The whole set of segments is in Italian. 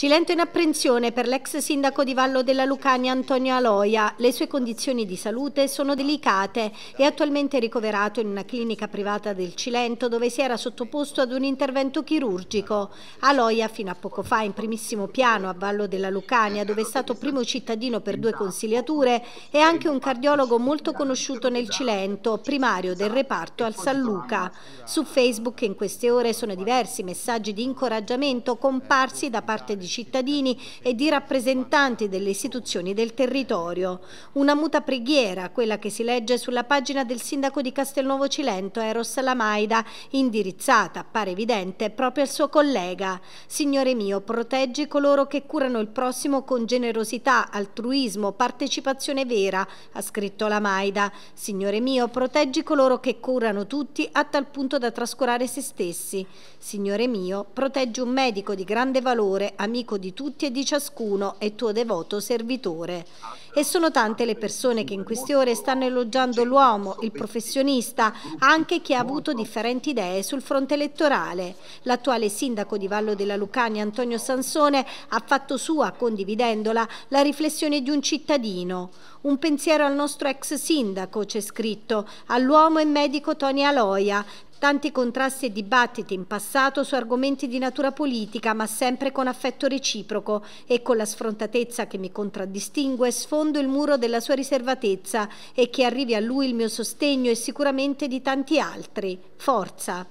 Cilento in apprensione per l'ex sindaco di Vallo della Lucania Antonio Aloia. Le sue condizioni di salute sono delicate e attualmente ricoverato in una clinica privata del Cilento dove si era sottoposto ad un intervento chirurgico. Aloia fino a poco fa in primissimo piano a Vallo della Lucania dove è stato primo cittadino per due consigliature e anche un cardiologo molto conosciuto nel Cilento, primario del reparto al San Luca. Su Facebook in queste ore sono diversi messaggi di incoraggiamento comparsi da parte di cittadini e di rappresentanti delle istituzioni del territorio. Una muta preghiera, quella che si legge sulla pagina del sindaco di Castelnuovo Cilento, Eros Lamaida, indirizzata, pare evidente, proprio al suo collega. Signore mio, proteggi coloro che curano il prossimo con generosità, altruismo, partecipazione vera, ha scritto Lamaida. Signore mio, proteggi coloro che curano tutti a tal punto da trascurare se stessi. Signore mio, proteggi un medico di grande valore, amico amico di tutti e di ciascuno e tuo devoto servitore. E sono tante le persone che in queste ore stanno elogiando l'uomo, il professionista, anche chi ha avuto differenti idee sul fronte elettorale. L'attuale sindaco di Vallo della Lucania, Antonio Sansone, ha fatto sua, condividendola, la riflessione di un cittadino. Un pensiero al nostro ex sindaco, c'è scritto, all'uomo e medico Tony Aloia, Tanti contrasti e dibattiti in passato su argomenti di natura politica, ma sempre con affetto reciproco e con la sfrontatezza che mi contraddistingue sfondo il muro della sua riservatezza e che arrivi a lui il mio sostegno e sicuramente di tanti altri. Forza!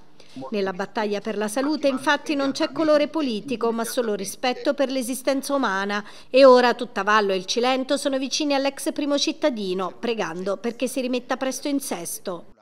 Nella battaglia per la salute infatti non c'è colore politico ma solo rispetto per l'esistenza umana e ora tutta Vallo e il Cilento sono vicini all'ex primo cittadino pregando perché si rimetta presto in sesto.